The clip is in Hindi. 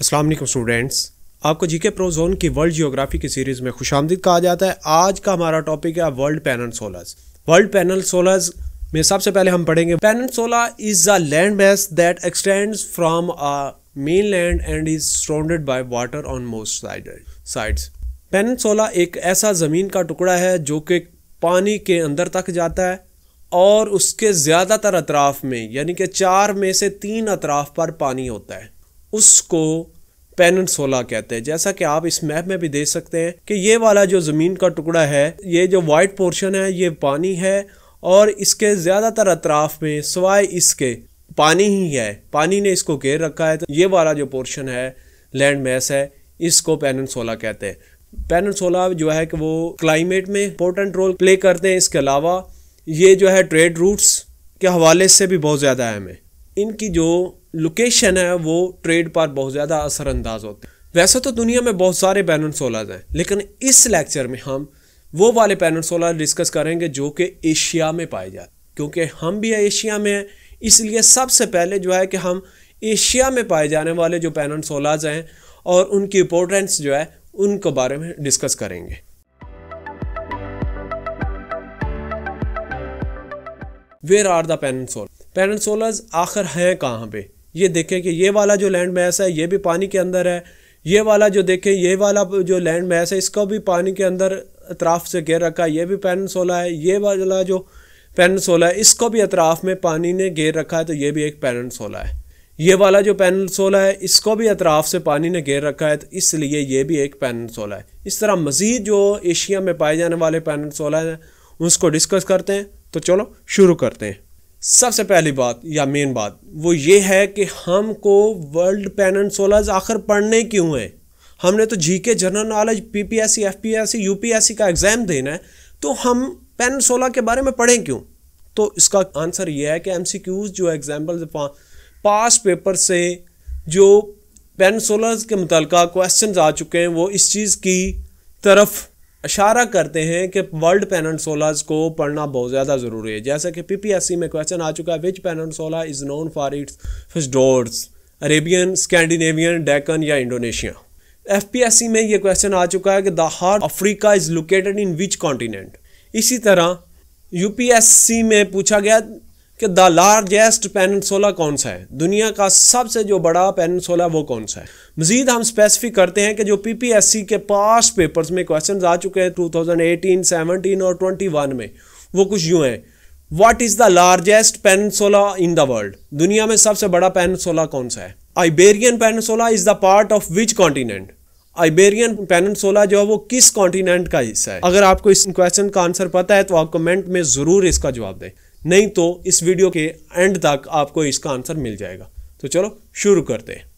अस्सलाम वालेकुम स्टूडेंट्स आपको जीके प्रो जोन की वर्ल्ड जियोग्राफी की सीरीज़ में खुश आमदीद कहा जाता है आज का हमारा टॉपिक है world peninsulas world peninsulas में सबसे पहले हम पढ़ेंगे peninsula is a land mass that extend from a mainland and is surrounded by water on most sides peninsula एक ऐसा ज़मीन का टुकड़ा है जो कि पानी के अंदर तक जाता है और उसके ज़्यादातर अतराफ़ में यानी कि चार में से तीन अतराफ़ पर पानी होता है उसको पेनसोला कहते हैं जैसा कि आप इस मैप में भी देख सकते हैं कि ये वाला जो ज़मीन का टुकड़ा है ये जो वाइट पोर्शन है ये पानी है और इसके ज़्यादातर अतराफ में सवाए इसके पानी ही है पानी ने इसको घेर रखा है तो ये वाला जो पोर्शन है लैंड मैस है इसको पेनसोला कहते हैं पेनसोला जो है कि वो क्लाइमेट में इंपॉर्टेंट रोल प्ले करते हैं इसके अलावा ये जो है ट्रेड रूट्स के हवाले से भी बहुत ज़्यादा अहम है इनकी जो लोकेशन है वो ट्रेड पर बहुत ज़्यादा असरअंदाज होते हैं वैसे तो दुनिया में बहुत सारे पैनल सोलर हैं लेकिन इस लेक्चर में हम वो वाले पैनल सोलर डिस्कस करेंगे जो कि एशिया में पाए जाते क्योंकि हम भी एशिया में हैं इसलिए सबसे पहले जो है कि हम एशिया में पाए जाने वाले जो पैनल सोलर्स हैं और उनकी इम्पोर्टेंस जो है उनके बारे में डिस्कस करेंगे where are the peninsula peninsulas आखिर हैं कहाँ पे ये देखें कि ये वाला जो लैंड मैस है ये भी पानी के अंदर है ये वाला जो देखें ये वाला जो लैंड मैस है इसका भी पानी के अंदर अतराफ से घेर रखा है ये भी पेनसोला है ये वाला जो पेनसोला है इसको भी अतराफ में पानी ने घेर रखा है तो ये भी एक पेनसोला है ये वाला जो पेनसोला है इसको भी अतराफ से पानी ने घेर रखा है तो इसलिए ये भी एक पेनसोला है इस तरह मज़ीद जो एशिया में पाए जाने वाले पेनसोला हैं उसको डिस्कस करते हैं तो चलो शुरू करते हैं सबसे पहली बात या मेन बात वो ये है कि हमको वर्ल्ड पेन एंड सोलर्स आखिर पढ़ने क्यों हैं हमने तो G K general knowledge P P S C F P S C U P S C का एग्ज़ाम देना है तो हम पेन एंड सोलर के बारे में पढ़ें क्यों तो इसका आंसर ये है कि एम सी क्यूज़ जो एग्जाम्पल पास पेपर से जो पेन सोलर्स के मुतल क्वेश्चन आ चुके हैं वो इस चीज़ की तरफ इशारा करते हैं कि वर्ल्ड पैनल सोलाज को पढ़ना बहुत ज़्यादा ज़रूरी है जैसे कि पीपीएससी में क्वेश्चन आ चुका है which peninsula is known for its fjords Arabian Scandinavian Deccan या इंडोनेशिया एफपीएससी में ये क्वेश्चन आ चुका है कि the heart Africa is located in which continent इसी तरह यूपीएससी में पूछा गया कि द लार्जेस्ट पेनसोला कौन सा है दुनिया का सबसे जो बड़ा पेनसोला वो कौन सा है मजीद हम स्पेसिफिक करते हैं कि जो पीपीएससी के पास पेपर्स में क्वेश्चन आ चुके हैं 2018, 17 और 21 में वो कुछ यूँ हैं what is the largest peninsula in the world दुनिया में सबसे बड़ा पेनसोला कौन सा है Iberian peninsula is the part of which continent Iberian peninsula जो है वो किस कॉन्टिनेंट का हिस्सा है अगर आपको इस क्वेश्चन का आंसर पता है तो आप कमेंट में ज़रूर इसका जवाब दें नहीं तो इस वीडियो के एंड तक आपको इसका आंसर मिल जाएगा तो चलो शुरू करते हैं